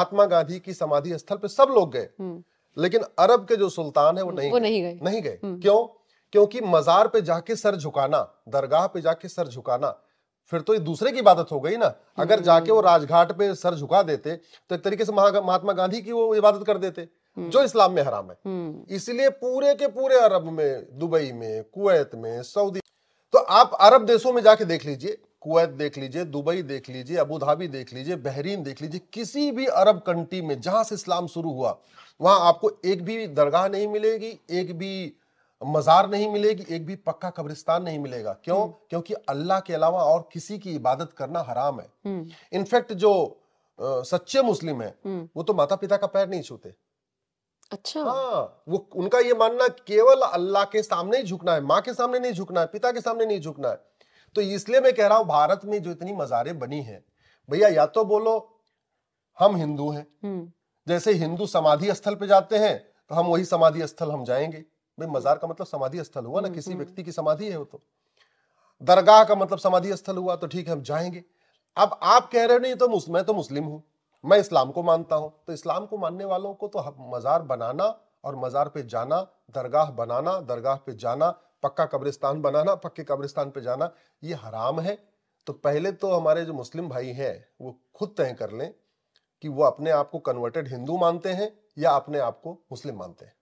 महात्मा गांधी की समाधि स्थल पे सब लोग गए हम्म। लेकिन अरब के जो सुल्तान है वो हम्म, नहीं वो गए, नहीं गए नहीं गए हम्म। क्यों क्योंकि मजार पे जाके सर झुकाना दरगाह पे जाके सर झुकाना फिर तो ये दूसरे की इबादत हो गई ना अगर जाके वो राजघाट पे सर झुका देते तो एक तरीके से महात्मा गांधी की वो इबादत कर देते जो इस्लाम में हराम है इसलिए पूरे के पूरे अरब में दुबई में कुवैत में सऊदी तो आप अरब देशों में जाके देख लीजिए कुवैत देख लीजिए दुबई देख लीजिए अबू धाबी देख लीजिए बहरीन देख लीजिए किसी भी अरब कंट्री में जहां से इस्लाम शुरू हुआ वहां आपको एक भी दरगाह नहीं मिलेगी एक भी मज़ार नहीं मिलेगी एक भी पक्का कब्रिस्तान नहीं मिलेगा क्यों हम्म। क्योंकि अल्लाह के अलावा और किसी की इबादत करना हराम है हम्म। इनफैक्ट जो आ, सच्चे मुस्लिम है हम्म। वो तो माता पिता का पैर नहीं छूते अच्छा हाँ वो उनका ये मानना केवल अल्लाह के सामने ही झुकना है माँ के सामने नहीं झुकना है पिता के सामने नहीं झुकना है तो इसलिए मैं कह रहा हूं भारत में जो इतनी मजारे बनी है भैया या तो बोलो हम हिंदू हैं हम्म। जैसे हिंदू समाधि स्थल पे जाते हैं तो हम वही समाधि स्थल हम जाएंगे भाई मजार का मतलब समाधि स्थल हुआ ना हम्म, किसी हम्म। व्यक्ति की समाधि है वो तो दरगाह का मतलब समाधि स्थल हुआ तो ठीक है हम जाएंगे अब आप कह रहे हो नहीं तो मैं तो मुस्लिम हूं मैं इस्लाम को मानता हूं तो इस्लाम को मानने वालों को तो मजार बनाना और मजार पे जाना दरगाह बनाना दरगाह पे जाना पक्का कब्रिस्तान बनाना पक्के कब्रिस्तान पे जाना ये हराम है तो पहले तो हमारे जो मुस्लिम भाई हैं वो खुद तय कर लें कि वो अपने आप को कन्वर्टेड हिंदू मानते हैं या अपने आप को मुस्लिम मानते हैं